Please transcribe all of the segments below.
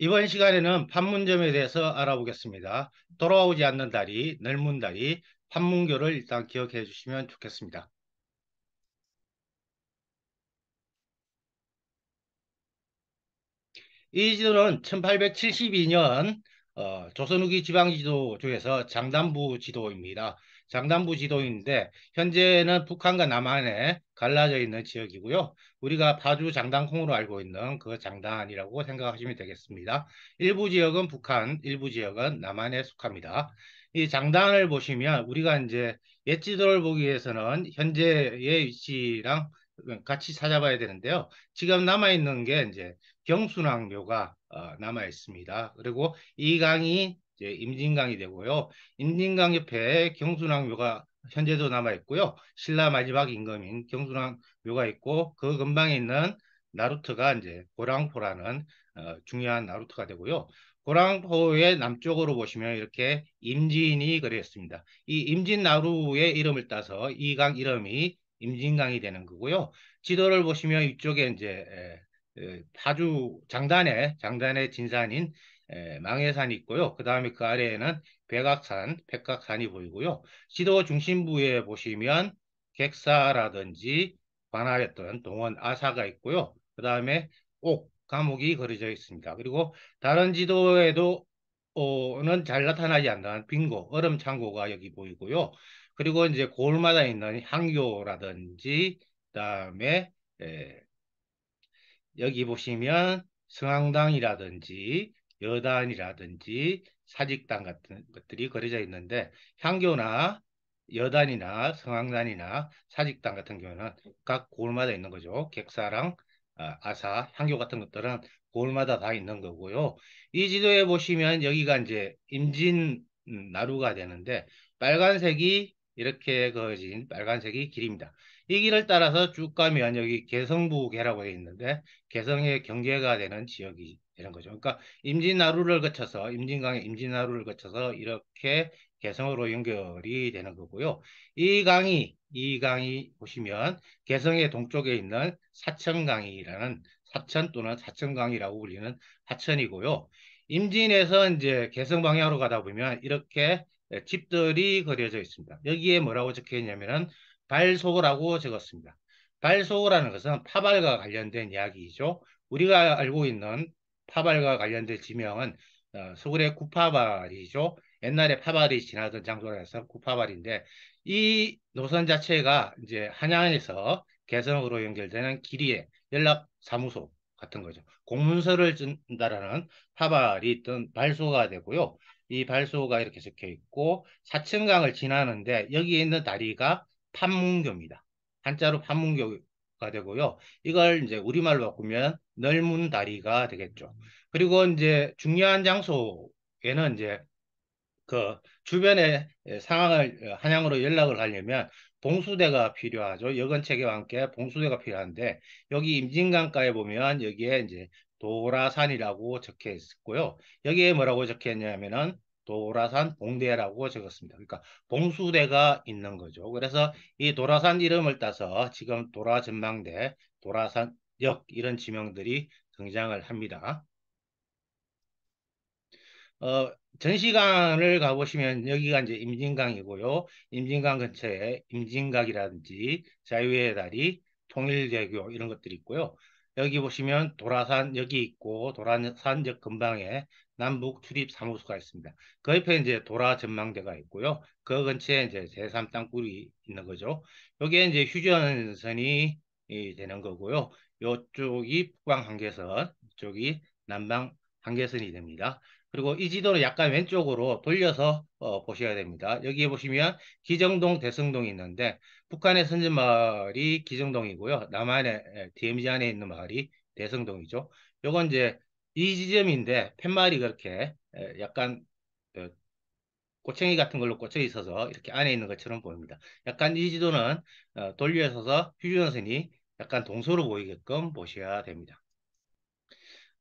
이번 시간에는 판문점에 대해서 알아보겠습니다. 돌아오지 않는 다리, 넓은 다리, 판문교를 일단 기억해 주시면 좋겠습니다. 이 지도는 1872년 어, 조선후기 지방지도 중에서 장단부 지도입니다. 장단부 지도인데 현재는 북한과 남한에 갈라져 있는 지역이고요. 우리가 파주 장단콩으로 알고 있는 그 장단이라고 생각하시면 되겠습니다. 일부 지역은 북한, 일부 지역은 남한에 속합니다. 이 장단을 보시면 우리가 이제 옛지도를 보기 위해서는 현재의 위치랑 같이 찾아봐야 되는데요. 지금 남아 있는 게 이제 경순항묘가 어, 남아 있습니다. 그리고 이 강이 이제 임진강이 되고요. 임진강 옆에 경순왕 묘가 현재도 남아 있고요. 신라 마지막 임금인 경순왕 묘가 있고 그 근방에 있는 나루트가 이제 고랑포라는 어, 중요한 나루트가 되고요. 고랑포의 남쪽으로 보시면 이렇게 임진이 그려있습니다. 이 임진나루의 이름을 따서 이 강 이름이 임진강이 되는 거고요. 지도를 보시면 이쪽에 이제 파주 장단에 장단의 진산인 에, 예, 망해산이 있고요. 그 다음에 그 아래에는 백악산, 백악산이 보이고요. 시도 중심부에 보시면 객사라든지 관하였던 동원 아사가 있고요. 그 다음에 옥, 감옥이 그려져 있습니다. 그리고 다른 지도에도 오는잘 나타나지 않는 빙고, 얼음 창고가 여기 보이고요. 그리고 이제 골마다 있는 항교라든지 그다음에 에, 예, 여기 보시면 성황당이라든지 여단이라든지 사직단 같은 것들이 그려져 있는데 향교나 여단이나 성황단이나 사직단 같은 경우는 각골마다 있는 거죠. 객사랑 어, 아사, 향교 같은 것들은 골마다다 있는 거고요. 이 지도에 보시면 여기가 이제 임진 나루가 되는데 빨간색이 이렇게 그어진 빨간색이 길입니다. 이 길을 따라서 주 가면 역이 개성부계라고 되어 있는데 개성의 경계가 되는 지역이 되는 거죠. 그러니까 임진나루를 거쳐서 임진강의 임진나루를 거쳐서 이렇게 개성으로 연결이 되는 거고요. 이 강이 이 강이 보시면 개성의 동쪽에 있는 사천강이라는 사천 또는 사천강이라고 불리는 하천이고요. 임진에서 이제 개성 방향으로 가다 보면 이렇게 집들이 그려져 있습니다. 여기에 뭐라고 적혀 있냐면은 발소라고 적었습니다. 발소라는 것은 파발과 관련된 이야기이죠. 우리가 알고 있는 파발과 관련된 지명은 어, 서울의 구파발이죠. 옛날에 파발이 지나던 장소라 해서 구파발인데 이 노선 자체가 이제 한양에서 개성으로 연결되는 길이의 연락사무소 같은 거죠. 공문서를 준다라는 파발이 있던 발소가 되고요. 이 발소가 이렇게 적혀 있고 사층강을 지나는데 여기에 있는 다리가 판문교입니다. 한자로 판문교가 되고요. 이걸 이제 우리말로 바꾸면 넓은 다리가 되겠죠. 그리고 이제 중요한 장소에는 이제 그 주변의 상황을 한양으로 연락을 하려면 봉수대가 필요하죠. 여건 체계와 함께 봉수대가 필요한데 여기 임진강가에 보면 여기에 이제 도라산이라고 적혀 있고요. 여기에 뭐라고 적혀 있냐면은 도라산 봉대라고 적었습니다. 그러니까 봉수대가 있는 거죠. 그래서 이 도라산 이름을 따서 지금 도라전망대, 도라산역 이런 지명들이 등장을 합니다. 어, 전시관을 가보시면 여기가 이제 임진강이고요. 임진강 근처에 임진각이라든지 자유의 다리, 통일대교 이런 것들이 있고요. 여기 보시면 도라산 역이 있고 도라산역 근방에 남북 출입 사무소가 있습니다. 그 옆에 이제 도라 전망대가 있고요. 그 근처에 이제 제3땅굴이 있는 거죠. 여기에 이제 휴전선이 되는 거고요. 이쪽이 북방 한계선, 이쪽이 남방 한계선이 됩니다. 그리고 이 지도를 약간 왼쪽으로 돌려서 어, 보셔야 됩니다. 여기에 보시면 기정동, 대성동이 있는데 북한의 선진마을이 기정동이고요. 남한의 DMZ 안에 있는 마을이 대성동이죠. 이건 이제 이 지점인데 팻말이 그렇게 약간 어, 꼬챙이 같은 걸로 꽂혀 있어서 이렇게 안에 있는 것처럼 보입니다. 약간 이 지도는 어, 돌려 서서 휴전선이 약간 동서로 보이게끔 보셔야 됩니다.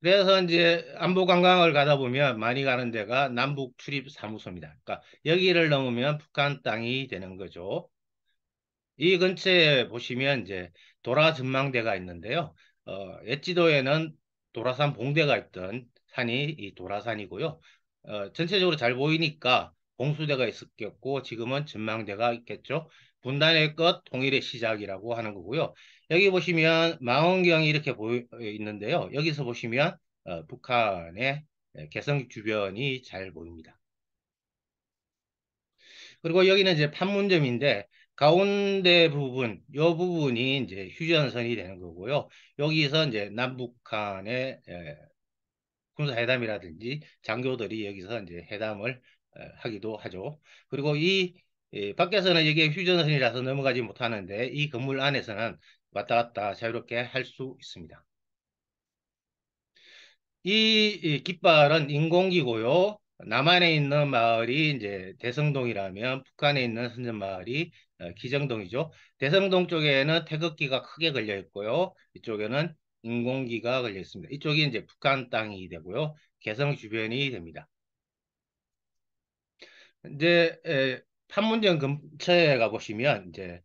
그래서 이제 안보 관광을 가다 보면 많이 가는 데가 남북 출입 사무소입니다. 그러니까 여기를 넘으면 북한 땅이 되는 거죠. 이 근처에 보시면 이제 도라 전망대가 있는데요. 어, 옛지도에는 도라산 봉대가 있던 산이 이 도라산이고요. 어, 전체적으로 잘 보이니까 봉수대가 있었겠고 지금은 전망대가 있겠죠. 분단의 끝, 통일의 시작이라고 하는 거고요. 여기 보시면 망원경이 이렇게 보여 있는데요. 여기서 보시면 어, 북한의 예, 개성 주변이 잘 보입니다. 그리고 여기는 이제 판문점인데 가운데 부분, 이 부분이 이제 휴전선이 되는 거고요. 여기서 이제 남북한의 예, 군사회담이라든지 장교들이 여기서 이제 회담을 예, 하기도 하죠. 그리고 이 예, 밖에서는 이게 휴전선이라서 넘어가지 못하는데 이 건물 안에서는 왔다 갔다 자유롭게 할 수 있습니다. 이 깃발은 인공기고요. 남한에 있는 마을이 이제 대성동이라면 북한에 있는 선전마을이 어, 기정동이죠. 대성동 쪽에는 태극기가 크게 걸려 있고요. 이쪽에는 인공기가 걸려 있습니다. 이쪽이 이제 북한 땅이 되고요. 개성 주변이 됩니다. 이제 에, 판문점 근처에 가보시면 이제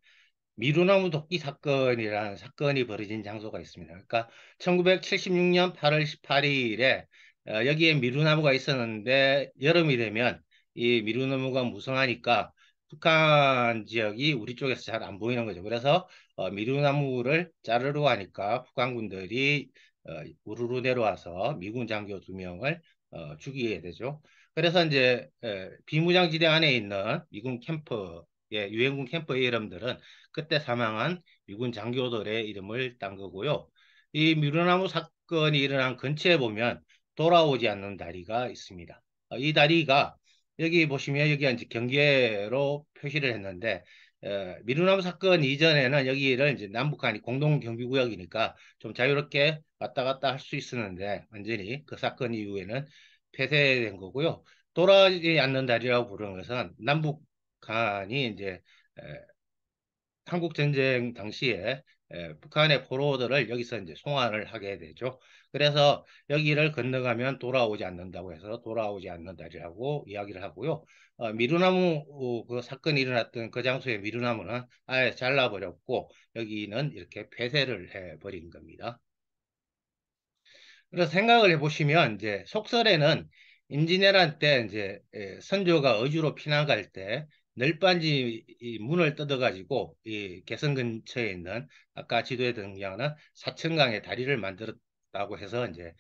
미루나무 도끼 사건이라는 사건이 벌어진 장소가 있습니다. 그러니까 1976년 8월 18일에 어, 여기에 미루나무가 있었는데 여름이 되면 이 미루나무가 무성하니까 북한 지역이 우리 쪽에서 잘 안 보이는 거죠. 그래서 어, 미루나무를 자르러 하니까 북한군들이 어, 우르르 내려와서 미군 장교 두 명을 어, 죽이게 되죠. 그래서 이제 에, 비무장지대 안에 있는 미군 캠프 예, 유엔군 캠프의 이름들은 그때 사망한 미군 장교들의 이름을 딴 거고요. 이 미루나무 사건이 일어난 근처에 보면 돌아오지 않는 다리가 있습니다. 어, 이 다리가 여기 보시면 여기 이제 경계로 표시를 했는데 어, 미루나무 사건 이전에는 여기를 이제 남북한이 공동 경비구역이니까 좀 자유롭게 왔다 갔다 할 수 있었는데 완전히 그 사건 이후에는 폐쇄된 거고요. 돌아지 않는 다리라고 부르는 것은 남북한이 이제 에, 한국 전쟁 당시에 에, 예, 북한의 포로들을 여기서 이제 송환을 하게 되죠. 그래서 여기를 건너가면 돌아오지 않는다고 해서 돌아오지 않는다라고 이야기를 하고요. 어, 미루나무 어, 그 사건이 일어났던 그 장소의 미루나무는 아예 잘라버렸고 여기는 이렇게 폐쇄를 해버린 겁니다. 그래서 생각을 해보시면 이제 속설에는 임진왜란 때 이제 예, 선조가 어주로 피난 갈때 널빤지 문을 뜯어가지고 이 개성 근처에 있는 아까 지도에 등장하는 사천강의 다리를 만들었다고 해서 이제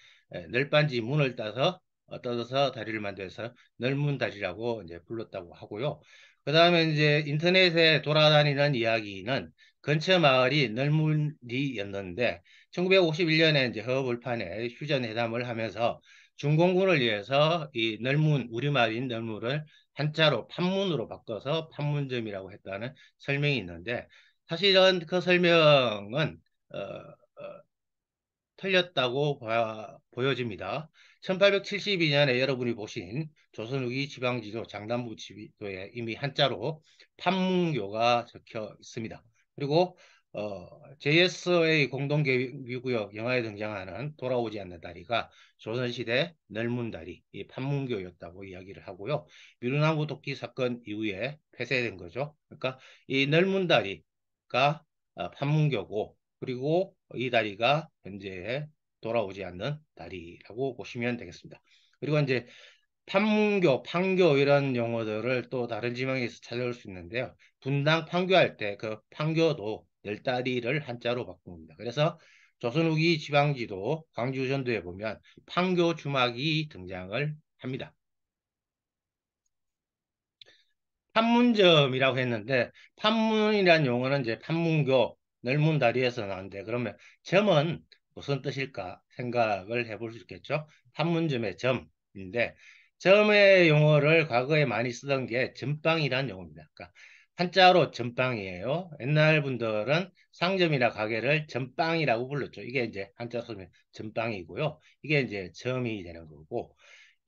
널빤지 문을 따서 어, 뜯어서 다리를 만들어서 널문 다리라고 이제 불렀다고 하고요. 그 다음에 이제 인터넷에 돌아다니는 이야기는 근처 마을이 널문이었는데 1951년에 이제 허허불판에 휴전회담을 하면서 중공군을 위해서 이 널문 우리 말인 널문을 한자로 판문으로 바꿔서 판문점이라고 했다는 설명이 있는데 사실은 그 설명은 어, 어, 틀렸다고 봐, 보여집니다. 1872년에 여러분이 보신 조선후기 지방지도 장단부 지도에 이미 한자로 판문교가 적혀 있습니다. 그리고 어, JSA 공동계획구역 영화에 등장하는 돌아오지 않는 다리가 조선시대 넓은 다리, 이 판문교였다고 이야기를 하고요. 미루나무 도끼 사건 이후에 폐쇄된 거죠. 그러니까 이 넓은 다리가 어, 판문교고 그리고 이 다리가 현재 돌아오지 않는 다리라고 보시면 되겠습니다. 그리고 이제 판문교, 판교 이런 용어들을 또 다른 지명에서 찾아올 수 있는데요. 분당 판교할 때 그 판교도 열다리를 한자로 바꿉니다. 그래서 조선후기 지방지도 광주전도에 보면 판교 주막이 등장을 합니다. 판문점이라고 했는데 판문이란 용어는 이제 판문교 넓은 다리에서 나는데 왔 그러면 점은 무슨 뜻일까 생각을 해볼 수 있겠죠. 판문점의 점인데 점의 용어를 과거에 많이 쓰던 게점빵이란 용어입니다. 그러니까 한자로 전빵이에요. 옛날 분들은 상점이나 가게를 전빵이라고 불렀죠. 이게 이제 한자 소면 전빵이고요. 이게 이제 점이 되는 거고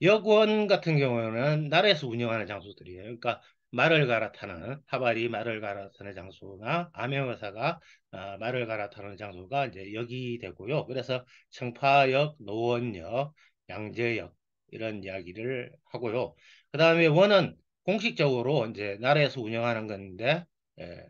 여권 같은 경우는 나라에서 운영하는 장소들이에요. 그러니까 말을 갈아타는 하발이 말을 갈아타는 장소나 암행어사가 아, 말을 갈아타는 장소가 이제 여기 되고요. 그래서 청파역, 노원역, 양재역 이런 이야기를 하고요. 그 다음에 원은 공식적으로 이제 나라에서 운영하는 건데 예,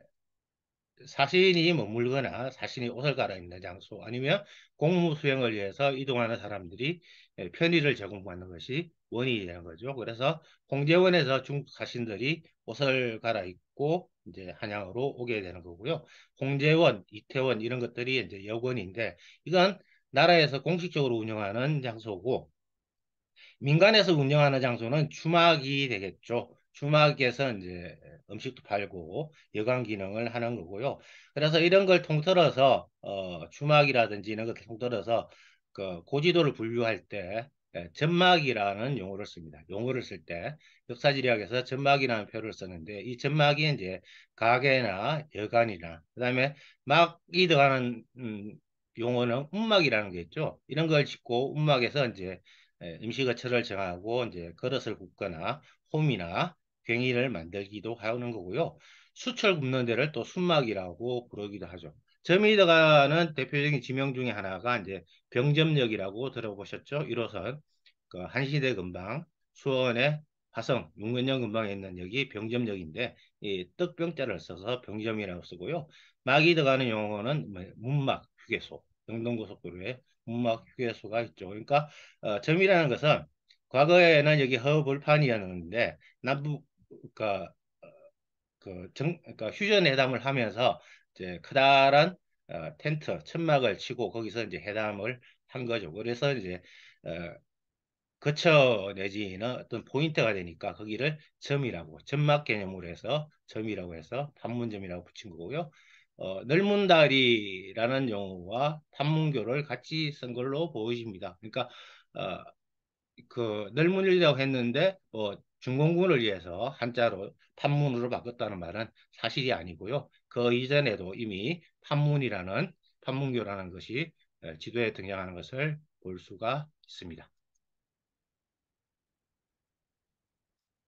사신이 머물거나 사신이 옷을 갈아입는 장소 아니면 공무 수행을 위해서 이동하는 사람들이 예, 편의를 제공받는 것이 원인이 되는 거죠. 그래서 공제원에서 중국 사신들이 옷을 갈아입고 이제 한양으로 오게 되는 거고요. 공제원, 이태원 이런 것들이 이제 여권인데 이건 나라에서 공식적으로 운영하는 장소고 민간에서 운영하는 장소는 주막이 되겠죠. 주막에서 이제 음식도 팔고 여관 기능을 하는 거고요. 그래서 이런 걸 통틀어서 어, 주막이라든지 이런 걸 통틀어서 그 고지도를 분류할 때 예, 점막이라는 용어를 씁니다. 용어를 쓸 때 역사지리학에서 점막이라는 표를 썼는데이 점막이 이제 가게나 여관이나 그다음에 막이 들어가는 음, 용어는 움막이라는 게 있죠. 이런 걸 짓고 움막에서 이제 예, 음식의 철을 정하고 이제 그릇을 굽거나 홈이나 괭이를 만들기도 하는 거고요. 수철 굽는 데를 또 순막이라고 부르기도 하죠. 저미더가는 대표적인 지명 중에 하나가 이제 병점역이라고 들어보셨죠? 1호선 그 한시대 근방 수원의 화성 용근역 근방에 있는 역이 병점역인데 이 떡병자를 써서 병점이라고 쓰고요. 막이 들가는 용어는 뭐 문막 휴게소 영동고속도로에 문막 휴게소가 있죠. 그러니까 어, 점이라는 것은 과거에는 여기 허불판이었는데 남북 그러니까 그정 그러니까 휴전 회담을 하면서 이제 커다란 어, 텐트 천막을 치고 거기서 이제 회담을 한 거죠. 그래서 이제 어, 거쳐 내지는 어떤 포인트가 되니까 거기를 점이라고 점막 개념으로 해서 점이라고 해서 판문점이라고 붙인 거고요. 어, 넓은 다리라는 용어와 판문교를 같이 쓴 걸로 보여집니다. 그러니까 어, 그 널문이라고 했는데 뭐 중공군을 위해서 한자로 판문으로 바꿨다는 말은 사실이 아니고요. 그 이전에도 이미 판문이라는 판문교라는 것이 지도에 등장하는 것을 볼 수가 있습니다.